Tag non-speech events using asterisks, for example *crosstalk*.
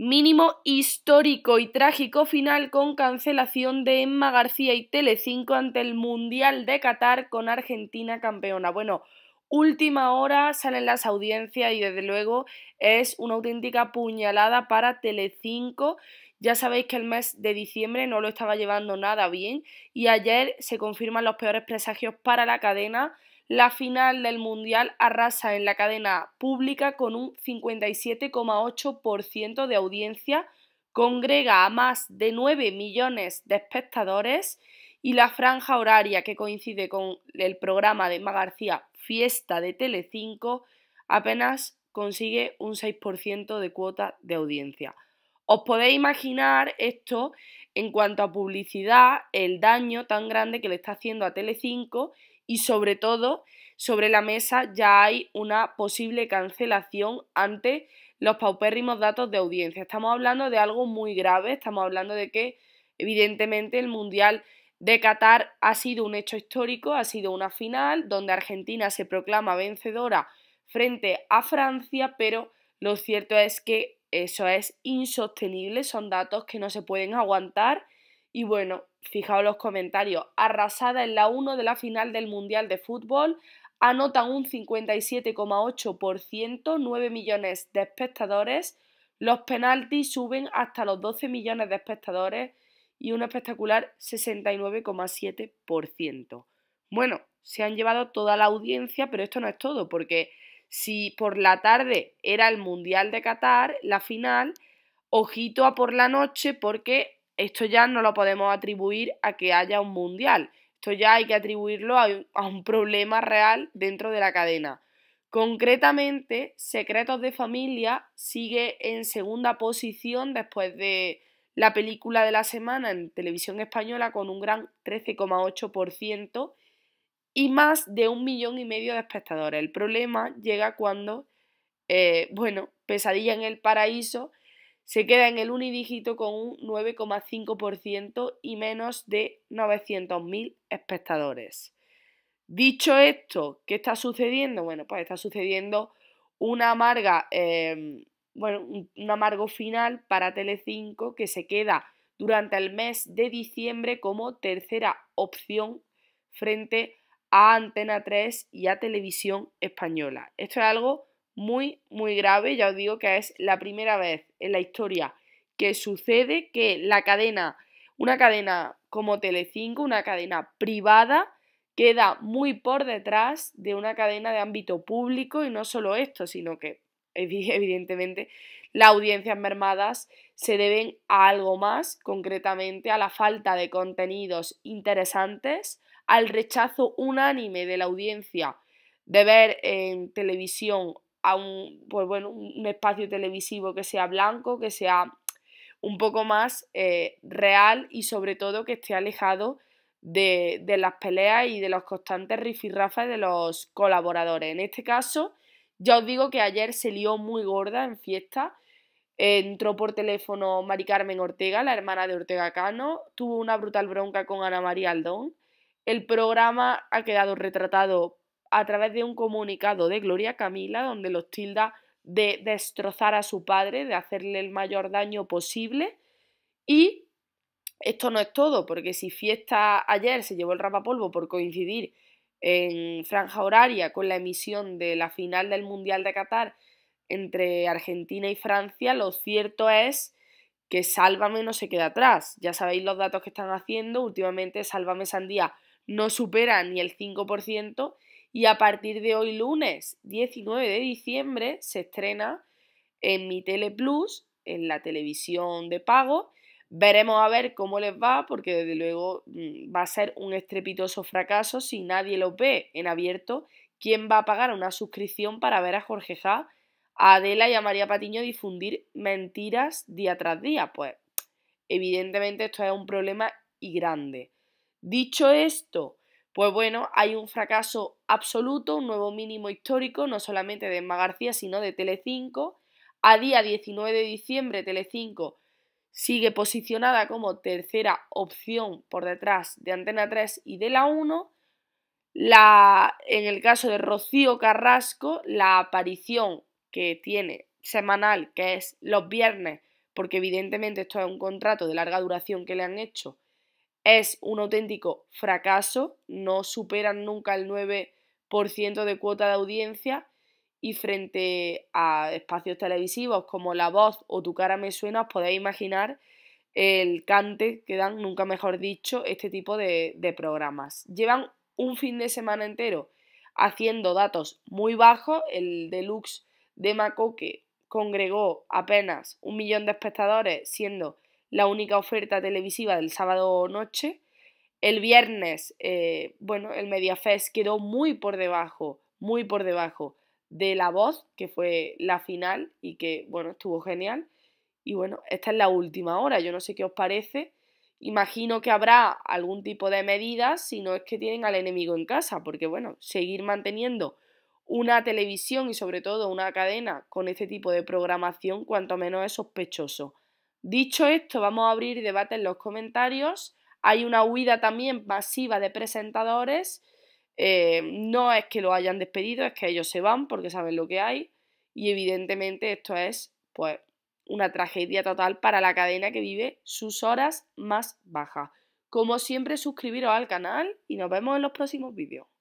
Mínimo histórico y trágico final con cancelación de Emma García y Telecinco ante el Mundial de Qatar con Argentina campeona. Bueno, última hora salen las audiencias y desde luego es una auténtica puñalada para Telecinco. Ya sabéis que el mes de diciembre no lo estaba llevando nada bien y ayer se confirman los peores presagios para la cadena la final del Mundial arrasa en la cadena pública con un 57,8% de audiencia, congrega a más de 9 millones de espectadores y la franja horaria que coincide con el programa de Emma García Fiesta de Telecinco apenas consigue un 6% de cuota de audiencia. Os podéis imaginar esto en cuanto a publicidad, el daño tan grande que le está haciendo a Telecinco y sobre todo sobre la mesa ya hay una posible cancelación ante los paupérrimos datos de audiencia. Estamos hablando de algo muy grave, estamos hablando de que evidentemente el Mundial de Qatar ha sido un hecho histórico, ha sido una final donde Argentina se proclama vencedora frente a Francia, pero lo cierto es que eso es insostenible, son datos que no se pueden aguantar y bueno, fijaos los comentarios, arrasada en la 1 de la final del Mundial de Fútbol, anotan un 57,8%, 9 millones de espectadores, los penaltis suben hasta los 12 millones de espectadores y un espectacular 69,7%. Bueno, se han llevado toda la audiencia, pero esto no es todo, porque si por la tarde era el Mundial de Qatar, la final, ojito a por la noche, porque esto ya no lo podemos atribuir a que haya un mundial. Esto ya hay que atribuirlo a, un problema real dentro de la cadena. Concretamente, Secretos de Familia sigue en segunda posición después de la película de la semana en televisión española con un gran 13,8% y más de un millón y medio de espectadores. El problema llega cuando, eh, bueno, Pesadilla en el Paraíso se queda en el unidígito con un 9,5% y menos de 900.000 espectadores. Dicho esto, ¿qué está sucediendo? Bueno, pues está sucediendo una amarga, em, bueno, un amargo final para Telecinco que se queda durante el mes de diciembre como tercera opción frente a Antena 3 y a Televisión Española. Esto es algo muy, muy grave. Ya os digo que es la primera vez en la historia que sucede que la cadena, una cadena como Telecinco, una cadena privada, queda muy por detrás de una cadena de ámbito público y no solo esto, sino que *laughs* evidentemente las audiencias mermadas se deben a algo más, concretamente a la falta de contenidos interesantes, al rechazo unánime de la audiencia de ver en televisión un, pues bueno, un espacio televisivo que sea blanco, que sea un poco más eh, real y sobre todo que esté alejado de, de las peleas y de los constantes rifirrafas de los colaboradores. En este caso, ya os digo que ayer se lió muy gorda en fiesta. Entró por teléfono Mari Carmen Ortega, la hermana de Ortega Cano, tuvo una brutal bronca con Ana María Aldón. El programa ha quedado retratado a través de un comunicado de Gloria Camila donde los tilda de destrozar a su padre, de hacerle el mayor daño posible y esto no es todo, porque si Fiesta ayer se llevó el rapapolvo por coincidir en franja horaria con la emisión de la final del Mundial de Qatar entre Argentina y Francia, lo cierto es que Sálvame no se queda atrás. Ya sabéis los datos que están haciendo. Últimamente Sálvame Sandía no supera ni el 5% y a partir de hoy lunes 19 de diciembre se estrena en mi Tele Plus, en la televisión de pago. Veremos a ver cómo les va, porque desde luego mm, va a ser un estrepitoso fracaso si nadie lo ve en abierto. ¿Quién va a pagar una suscripción para ver a Jorge Ja, a Adela y a María Patiño difundir mentiras día tras día? Pues evidentemente esto es un problema y grande. Dicho esto, pues bueno, hay un fracaso absoluto, un nuevo mínimo histórico, no solamente de Emma García, sino de Telecinco. A día 19 de diciembre, Telecinco sigue posicionada como tercera opción por detrás de Antena 3 y de la 1. en el caso de Rocío Carrasco, la aparición que tiene semanal, que es los viernes, porque evidentemente esto es un contrato de larga duración que le han hecho, es un auténtico fracaso, no superan nunca el 9% de cuota de audiencia y frente a espacios televisivos como La Voz o Tu cara me suena, os podéis imaginar el cante que dan, nunca mejor dicho, este tipo de, programas. Llevan un fin de semana entero haciendo datos muy bajos, el deluxe de Macoque congregó apenas un millón de espectadores, siendo la única oferta televisiva del sábado noche. El viernes, eh, bueno, el Mediafest quedó muy por debajo, muy por debajo de La Voz, que fue la final y que, bueno, estuvo genial. Y bueno, esta es la última hora, yo no sé qué os parece. Imagino que habrá algún tipo de medidas si no es que tienen al enemigo en casa, porque bueno, seguir manteniendo una televisión y sobre todo una cadena con este tipo de programación, cuanto menos es sospechoso. Dicho esto, vamos a abrir debate en los comentarios. Hay una huida también masiva de presentadores. Eh, no es que lo hayan despedido, es que ellos se van porque saben lo que hay. Y evidentemente esto es pues una tragedia total para la cadena que vive sus horas más bajas. Como siempre, suscribiros al canal y nos vemos en los próximos vídeos.